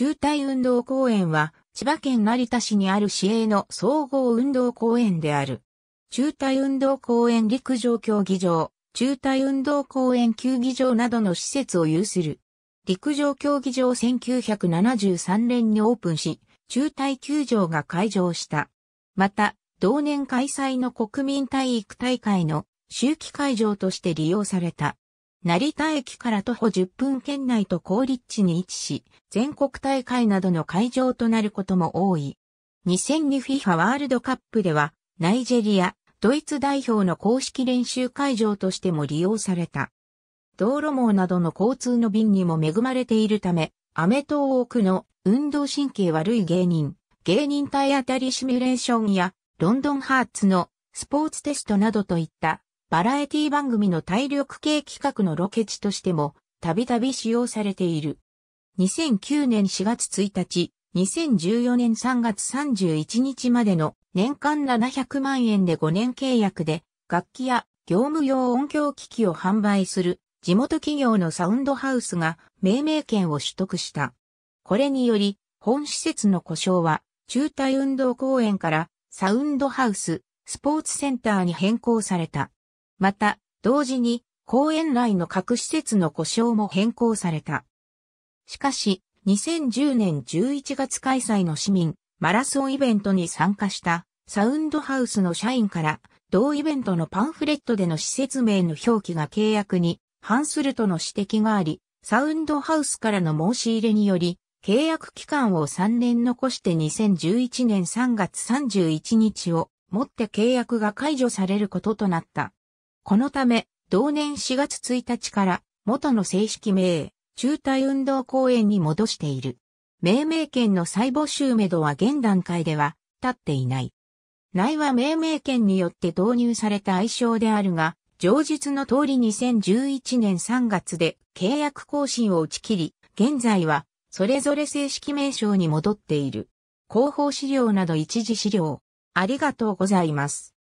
中体運動公園は、千葉県成田市にある市営の総合運動公園である。中体運動公園陸上競技場、中体運動公園球技場などの施設を有する。陸上競技場1973年にオープンし、中体球場が開場した。また、同年開催の国民体育大会の秋季会場として利用された。成田駅から徒歩10分圏内と高立地に位置し、全国大会などの会場となることも多い。2002FIFA ワールドカップでは、ナイジェリア、ドイツ代表の公式練習会場としても利用された。道路網などの交通の便にも恵まれているため、アメトーークの運動神経悪い芸人、芸人体当たりシミュレーションや、ロンドンハーツのスポーツテストなどといったバラエティ番組の体力系企画のロケ地としても、たびたび使用されている。2009年4月1日、2014年3月31日までの年間700万円で5年契約で、楽器や業務用音響機器を販売する地元企業のサウンドハウスが命名権を取得した。これにより、本施設の故障は、中体運動公園からサウンドハウス、スポーツセンターに変更された。また、同時に公園内の各施設の故障も変更された。しかし、2010年11月開催の市民マラソンイベントに参加したサウンドハウスの社員から同イベントのパンフレットでの施設名の表記が契約に反するとの指摘があり、サウンドハウスからの申し入れにより、契約期間を3年残して2011年3月31日をもって契約が解除されることとなった。このため、同年4月1日から元の正式名、中隊運動公園に戻している。命名権の再募集めどは現段階では立っていない。内は命名権によって導入された愛称であるが、上述の通り2011年3月で契約更新を打ち切り、現在はそれぞれ正式名称に戻っている。広報資料など一時資料。ありがとうございます。